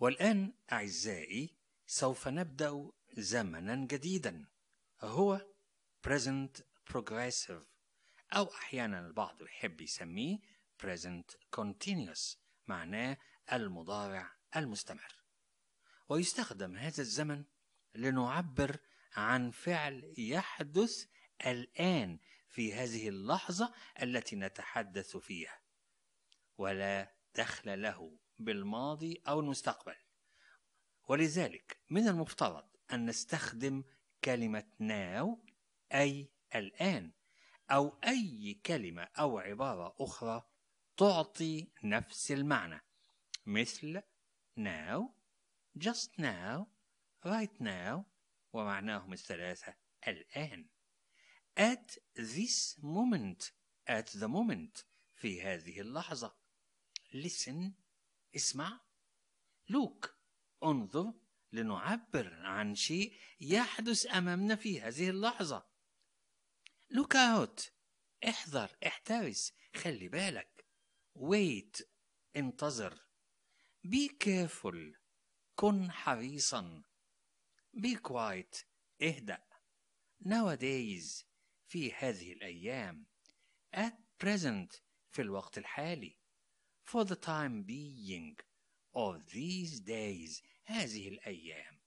والآن أعزائي سوف نبدأ زمنا جديدا هو present progressive أو أحيانا البعض يحب يسميه present continuous معناه المضارع المستمر ويستخدم هذا الزمن لنعبر عن فعل يحدث الآن في هذه اللحظة التي نتحدث فيها ولا دخل له بالماضي أو المستقبل ولذلك من المفترض أن نستخدم كلمة now أي الآن أو أي كلمة أو عبارة أخرى تعطي نفس المعنى مثل now just now right now ومعناهم الثلاثة الآن at this moment at the moment في هذه اللحظة listen اسمع لوك انظر لنعبر عن شيء يحدث امامنا في هذه اللحظه لوك اوت احذر احترس خلي بالك wait انتظر بي careful كن حريصا بي quiet اهدأ nowadays في هذه الأيام at present في الوقت الحالي for the time being of these days هذه الأيام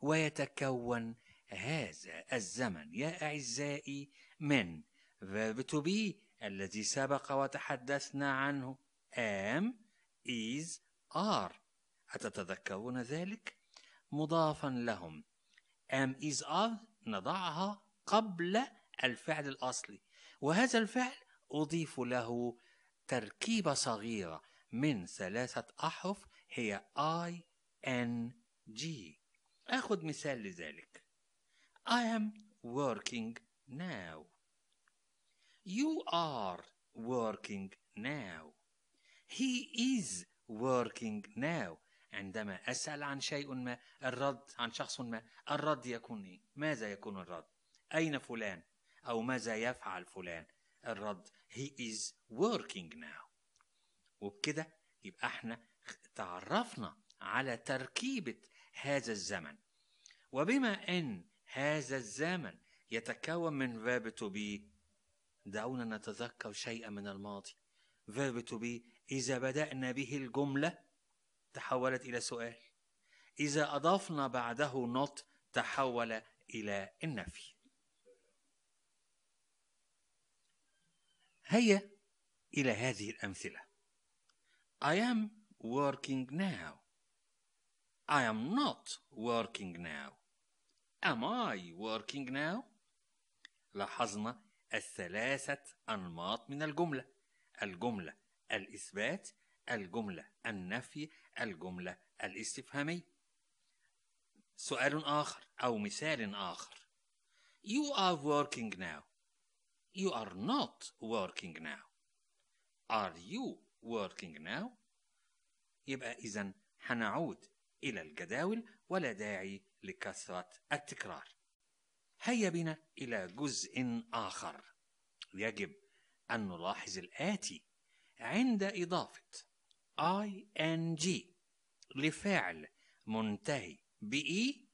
ويتكون هذا الزمن يا أعزائي من verb to be الذي سبق وتحدثنا عنه am is are أتتذكرون ذلك؟ مضافا لهم am is are نضعها قبل الفعل الأصلي وهذا الفعل أضيف له تركيبة صغيرة من ثلاثة أحرف هي I N G أخذ مثال لذلك I am working now You are working now He is working now عندما أسأل عن شيء ما الرد عن شخص ما الرد يكون إيه؟ ماذا يكون الرد أين فلان أو ماذا يفعل فلان الرد he is working now وبكده يبقى احنا تعرفنا على تركيبة هذا الزمن وبما أن هذا الزمن يتكون من verb to be دعونا نتذكر شيئا من الماضي verb to be إذا بدأنا به الجملة تحولت إلى سؤال إذا أضفنا بعده not تحول إلى النفي هيا إلى هذه الأمثلة I am working now I am not working now Am I working now لاحظنا الثلاثة أنماط من الجملة الجملة الإثبات الجملة النفي الجملة الاستفهامية سؤال آخر أو مثال آخر You are working now You are not working now. Are you working now? يبقى إذا هنعود إلى الجداول ولا داعي لكثرة التكرار. هيا بنا إلى جزء آخر. يجب أن نلاحظ الآتي عند إضافة ing لفعل منتهي بإي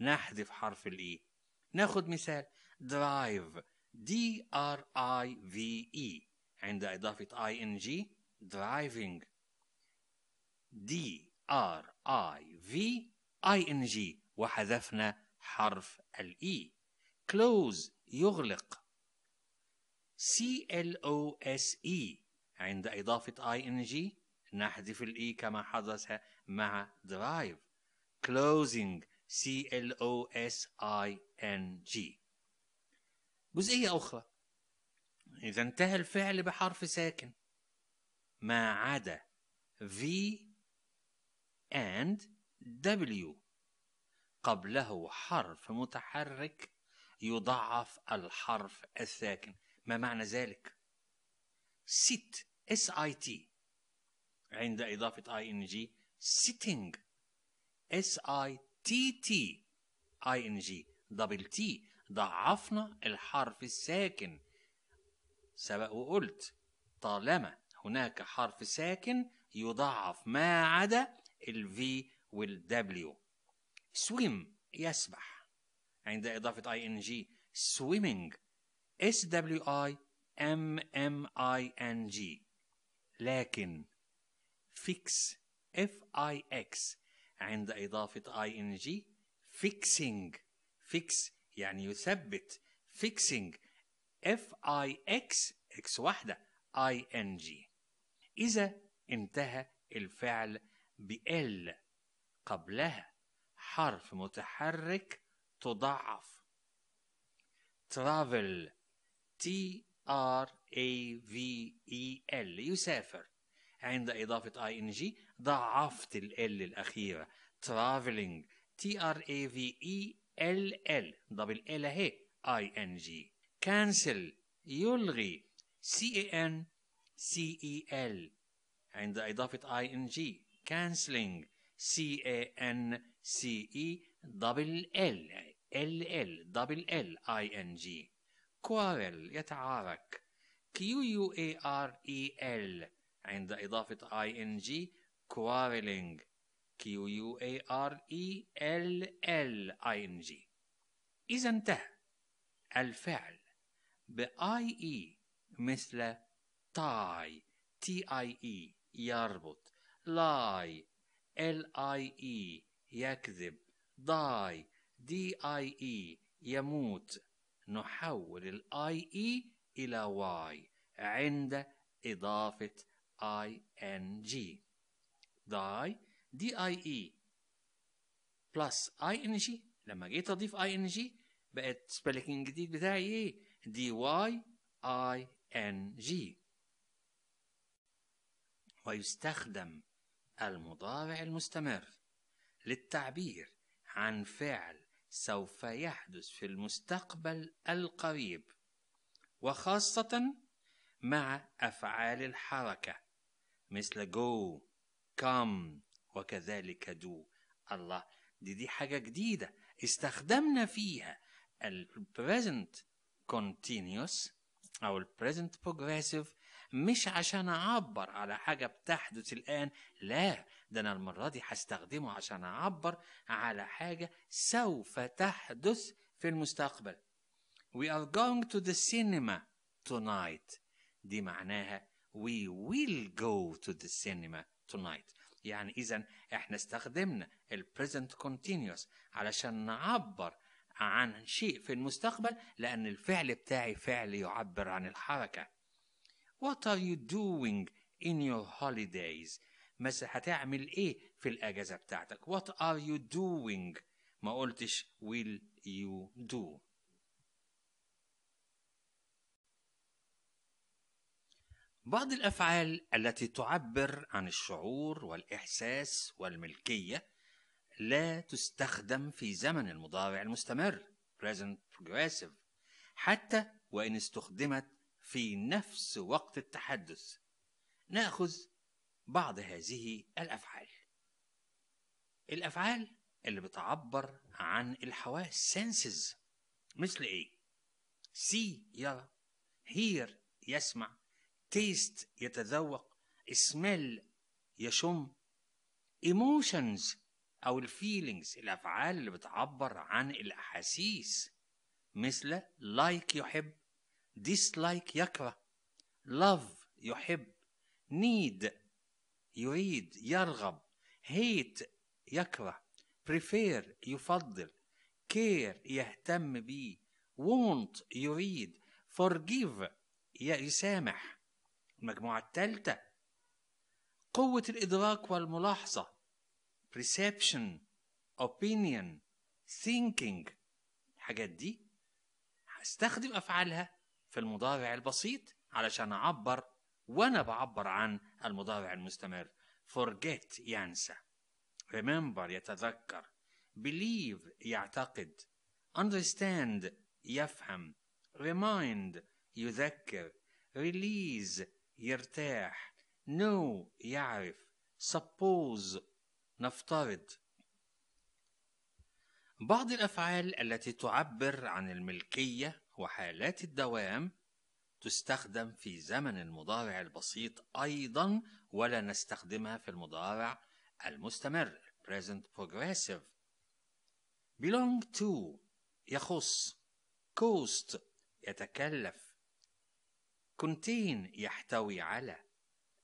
نحذف حرف الإي. ناخد مثال drive دي ار اي في اي عند إضافة اي ان جي driving دي ار اي في اي ان جي وحذفنا حرف الاي e. close يغلق سي ال او اس اي عند إضافة اي ان جي نحذف الاي e كما حدث مع drive closing C L O S I N G جزئية أخرى إذا انتهى الفعل بحرف ساكن ما عدا V and W قبله حرف متحرك يضعف الحرف الساكن ما معنى ذلك؟ sit s i t عند إضافة i n g sitting s i t t i n g double t ضعفنا الحرف الساكن سبق وقلت طالما هناك حرف ساكن يضعف ما عدا ال V وال W swim يسبح عند إضافة ing swimming s w i m m i n g لكن fix f i x عند إضافة ing fixing fix يعني يثبت فيكسنج اف اي اكس اكس واحده اي ان جي اذا انتهى الفعل بال قبلها حرف متحرك تضعف ترافل تي ار اي في اي ال يسافر عند إضافة اي ان جي ضعفت ال الأخيرة ترافلينج تي ار اي في اي ال ال دبل ال هي اي ان جي كانسل يلغي سي اي ان سي اي ال عند اضافه اي ان جي كانسلينج سي اي ان سي اي دبل ال ال ال دبل ال اي ان جي كوارل يتعارك كيو يو اي ار اي ال عند اضافه اي ان جي كوارلينج Q U A R E L L I N G إذا انتهى الفعل I E مثل تاي تي آي إي يربط لاي ال آي إي يكذب داي دي آي إي يموت نحول ال إي e إلى واي عند إضافة آي إن جي ضاي دي اي اي بلس اي ان جي لما جيت اضيف اي ان جي بقت سبيلنج الجديد بتاعي ايه دي واي اي ان جي ويستخدم المضارع المستمر للتعبير عن فعل سوف يحدث في المستقبل القريب وخاصة مع أفعال الحركة مثل go, come, وكذلك دو الله دي دي حاجة جديدة استخدمنا فيها ال present continuous أو ال present progressive مش عشان أعبر على حاجة بتحدث الآن لا ده أنا المرة دي هستخدمه عشان أعبر على حاجة سوف تحدث في المستقبل We are going to the cinema tonight دي معناها We will go to the cinema tonight يعني إذا إحنا استخدمنا الـ present continuous علشان نعبر عن شيء في المستقبل لأن الفعل بتاعي فعل يعبر عن الحركة What are you doing in your holidays؟ مثلا هتعمل إيه في الأجازة بتاعتك What are you doing؟ ما قلتش will you do بعض الافعال التي تعبر عن الشعور والاحساس والملكيه لا تستخدم في زمن المضارع المستمر present progressive حتى وان استخدمت في نفس وقت التحدث ناخذ بعض هذه الافعال الافعال اللي بتعبر عن الحواس senses مثل ايه see يرى hear يسمع تيست يتذوق سميل يشم ايموشنز او الفيلينجز الافعال اللي بتعبر عن الاحاسيس مثل لايك like يحب ديسلايك يكره لاف يحب نيد يريد يرغب هيت يكره بريفير يفضل كير يهتم بيه وونت يريد فورجيف يسامح المجموعة الثالثة قوة الإدراك والملاحظة perception opinion thinking الحاجات دي هستخدم أفعالها في المضارع البسيط علشان أعبر وأنا بعبر عن المضارع المستمر forget ينسى remember يتذكر believe يعتقد understand يفهم remind يذكر release يرتاح نو يعرف suppose نفترض بعض الأفعال التي تعبر عن الملكية وحالات الدوام تستخدم في زمن المضارع البسيط أيضا ولا نستخدمها في المضارع المستمر present progressive belong to يخص cost يتكلف كونتين يحتوي على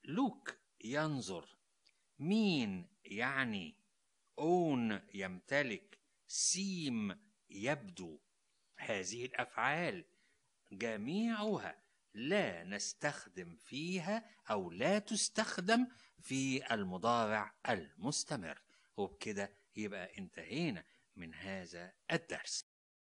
لوك ينظر مين يعني اون يمتلك سيم يبدو هذه الافعال جميعها لا نستخدم فيها او لا تستخدم في المضارع المستمر وبكده يبقى انتهينا من هذا الدرس